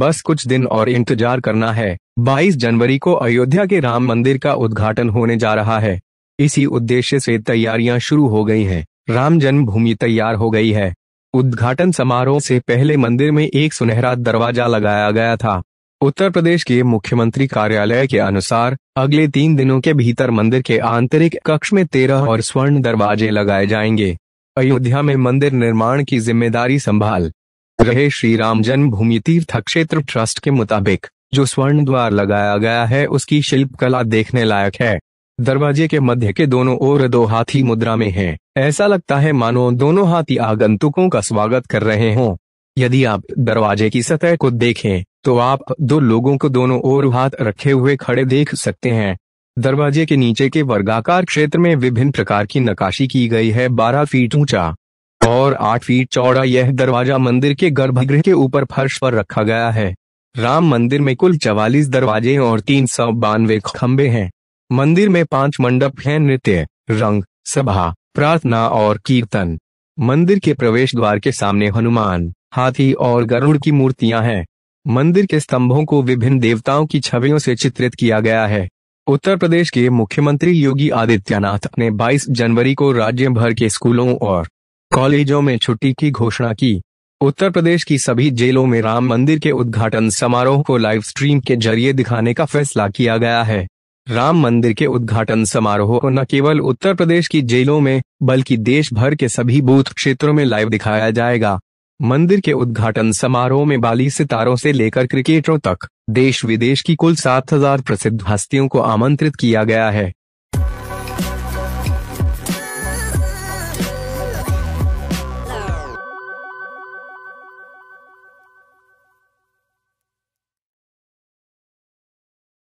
बस कुछ दिन और इंतजार करना है 22 जनवरी को अयोध्या के राम मंदिर का उद्घाटन होने जा रहा है इसी उद्देश्य से तैयारियां शुरू हो गई हैं राम जन्मभूमि तैयार हो गई है उद्घाटन समारोह से पहले मंदिर में एक सुनहरा दरवाजा लगाया गया था उत्तर प्रदेश के मुख्यमंत्री कार्यालय के अनुसार अगले तीन दिनों के भीतर मंदिर के आंतरिक कक्ष में तेरह और स्वर्ण दरवाजे लगाए जाएंगे अयोध्या में मंदिर निर्माण की जिम्मेदारी संभाल रहे श्री राम जन्मभूमि तीर्थ क्षेत्र ट्रस्ट के मुताबिक जो स्वर्ण द्वार लगाया गया है उसकी शिल्प कला देखने लायक है दरवाजे के मध्य के दोनों ओर दो हाथी मुद्रा में हैं। ऐसा लगता है मानो दोनों हाथी आगंतुकों का स्वागत कर रहे हों यदि आप दरवाजे की सतह को देखें तो आप दो लोगों को दोनों ओर हाथ रखे हुए खड़े देख सकते हैं दरवाजे के नीचे के वर्गाकार क्षेत्र में विभिन्न प्रकार की नकाशी की गई है बारह फीट ऊंचा और आठ फीट चौड़ा यह दरवाजा मंदिर के गर्भगृह के ऊपर फर्श पर रखा गया है राम मंदिर में कुल चवालीस दरवाजे और तीन सौ बानवे खम्बे हैं मंदिर में पांच मंडप हैं नृत्य रंग सभा प्रार्थना और कीर्तन मंदिर के प्रवेश द्वार के सामने हनुमान हाथी और गरुड़ की मूर्तियां हैं मंदिर के स्तंभों को विभिन्न देवताओं की छवियों से चित्रित किया गया है उत्तर प्रदेश के मुख्यमंत्री योगी आदित्यनाथ ने 22 जनवरी को राज्य भर के स्कूलों और कॉलेजों में छुट्टी की घोषणा की उत्तर प्रदेश की सभी जेलों में राम मंदिर के उद्घाटन समारोह को लाइव स्ट्रीम के जरिए दिखाने का फैसला किया गया है राम मंदिर के उद्घाटन समारोह को न केवल उत्तर प्रदेश की जेलों में बल्कि देश भर के सभी बूथ क्षेत्रों में लाइव दिखाया जाएगा मंदिर के उद्घाटन समारोह में बाली सितारों से लेकर क्रिकेटरों तक देश विदेश की कुल 7000 प्रसिद्ध हस्तियों को आमंत्रित किया गया है